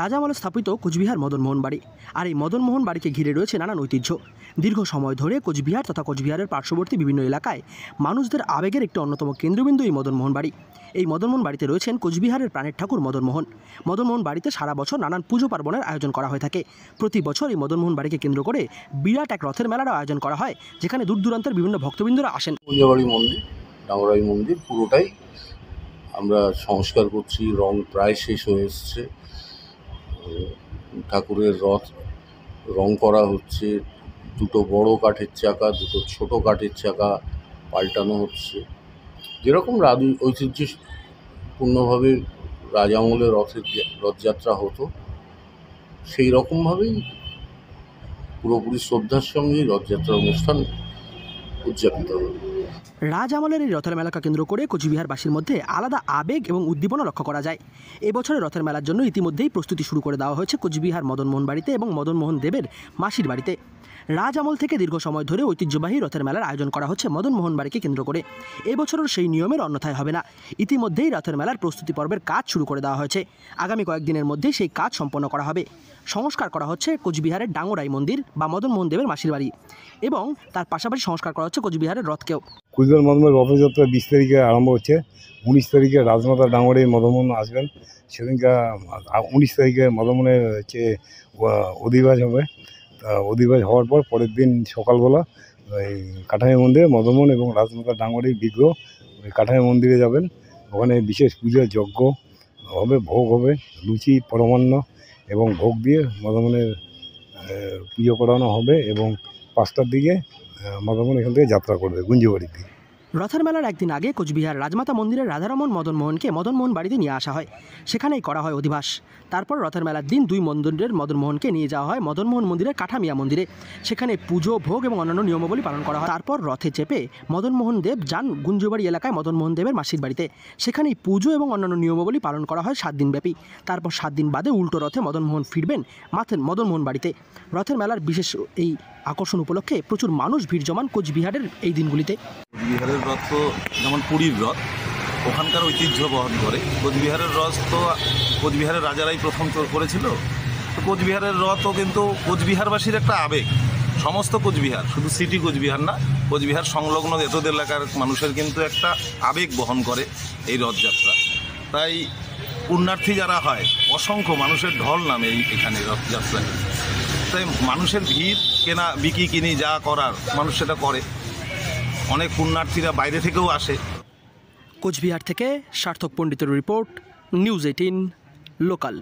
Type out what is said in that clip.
রাজামাল স্থাপিত কোচবিহার মদনমোহন বাড়ি আর এই মদনমোহন বাড়িকে ঘিরে রয়েছে নানান ঐতিহ্য দীর্ঘ সময় ধরে কোচবিহার তথা কোচবিহারের পার্শ্ববর্তী বিভিন্ন এলাকায় মানুষদের আবেগের একটি অন্যতম কেন্দ্রবিন্দু এই মদনমোহন বাড়ি এই মদনমোহন বাড়িতে রয়েছেন কোচবিহারের প্রাণের ঠাকুর মদনমোহন মদনমোহন বাড়িতে সারা বছর নানান পুজো পার্বণের আয়োজন করা হয়ে থাকে প্রতি বছর এই মদনমোহন বাড়িকে কেন্দ্র করে বিরাট এক রথের মেলারও আয়োজন করা হয় যেখানে দূর দূরান্তের বিভিন্ন ভক্তবৃন্দরা আসেন মন্দির মন্দির পুরোটাই আমরা সংস্কার করছি রং প্রায় শেষ হয়ে এসছে ঠাকুরের রথ রং করা হচ্ছে দুটো বড় কাঠের চাকা দুটো ছোট কাঠের চাকা পাল্টানো হচ্ছে যেরকম রাজ ঐতিহ্যপূর্ণভাবে রাজামলে রথের রথযাত্রা হতো সেই রকমভাবেই পুরোপুরি শ্রদ্ধার সঙ্গেই রথযাত্রার অনুষ্ঠান উদযাপিত হতো রাজ আমলের এই রথের মেলাকে কেন্দ্র করে কোচবিহারবাসীর মধ্যে আলাদা আবেগ এবং উদ্দীপনা লক্ষ্য করা যায় এবছরের রথের মেলার জন্য ইতিমধ্যেই প্রস্তুতি শুরু করে দেওয়া হয়েছে কোচবিহার মদনমোহন বাড়িতে এবং মদনমোহন দেবের মাসির বাড়িতে রাজ আমল থেকে দীর্ঘ সময় ধরে ঐতিহ্যবাহী রথের মেলার আয়োজন করা হচ্ছে মদনমোহন বাড়িকে কেন্দ্র করে এবছরের সেই নিয়মের অন্যথায় হবে না ইতিমধ্যেই রথের মেলার প্রস্তুতি পর্বের কাজ শুরু করে দেওয়া হয়েছে আগামী কয়েকদিনের মধ্যে সেই কাজ সম্পন্ন করা হবে সংস্কার করা হচ্ছে কোচবিহারের ডাঙ্গরাই মন্দির বা মদন মোহনদেবের মাসির বাড়ি এবং তার পাশাপাশি সংস্কার করা হচ্ছে কোচবিহারের রথকেও কুচবিহার মদনের রথযাত্রা বিশ তারিখে আরম্ভ হচ্ছে উনিশ তারিখে রাজমাতা ডাঙ্গরে মদনমোহন আসবেন সেদিনকার উনিশ তারিখে মদনমোহনের হচ্ছে অধিবাস হবে তা অধিবাস হওয়ার পর পরের দিন সকালবেলা ওই কাঠাই মন্দিরে মদনমোহন এবং রাজমাতা ডাঙ্গরের বিগ্রহ ওই কাঠামে মন্দিরে যাবেন ওখানে বিশেষ পূজা যজ্ঞ হবে ভোগ হবে লুচি পরমান্ন এবং ভোগ দিয়ে মদমনের পুজো করানো হবে এবং পাঁচটার দিকে মদমন এখান থেকে যাত্রা করবে গুঞ্জবাড়ির দিকে রথের মেলার একদিন আগে কোচবিহার রাজমাতা মন্দিরের রাধারমন মদন মোহনকে মদন মোহন বাড়িতে নিয়ে আসা হয় সেখানেই করা হয় অধিবাস তারপর রথের মেলার দিন দুই মন্দিরের মদন মোহনকে নিয়ে যাওয়া হয় মদন মোহন মন্দিরের কাঠামিয়া মন্দিরে সেখানে পুজো ভোগ এবং অন্যান্য নিয়মাবলী পালন করা হয় তারপর রথে চেপে মদন মোহন দেব যান গুঞ্জবাড়ি এলাকায় মদন মোহন দেবের মাসির বাড়িতে সেখানেই পুজো এবং অন্যান্য নিয়মাবলী পালন করা হয় সাত দিনব্যাপী তারপর সাত দিন বাদে উল্টো রথে মদন মোহন ফিরবেন মাথের মদন মোহন বাড়িতে রথের মেলার বিশেষ এই আকর্ষণ উপলক্ষে প্রচুর মানুষ ভিড় জমান কোচবিহারের এই দিনগুলিতে বিহারের রথ তো যেমন পুরীর রথ ওখানকার ঐতিহ্য বহন করে কোচবিহারের রথ তো কোচবিহারের রাজারাই প্রথম চোর করেছিল তো কোচবিহারের রথও কিন্তু কোচবিহারবাসীর একটা আবেগ সমস্ত কোচবিহার শুধু সিটি কোচবিহার না কোচবিহার সংলগ্ন এতদ এলাকার মানুষের কিন্তু একটা আবেগ বহন করে এই রথযাত্রা তাই পুণ্যার্থী যারা হয় অসংখ্য মানুষের ঢল নামে এখানে রথযাত্রায় তাই মানুষের ভিড় কেনা বিকি কিনি যা করার মানুষ সেটা করে অনেক পুণ্যার্থীরা বাইরে থেকেও আসে কোচবিহার থেকে সার্থক পণ্ডিতের রিপোর্ট নিউজ এইটিন লোকাল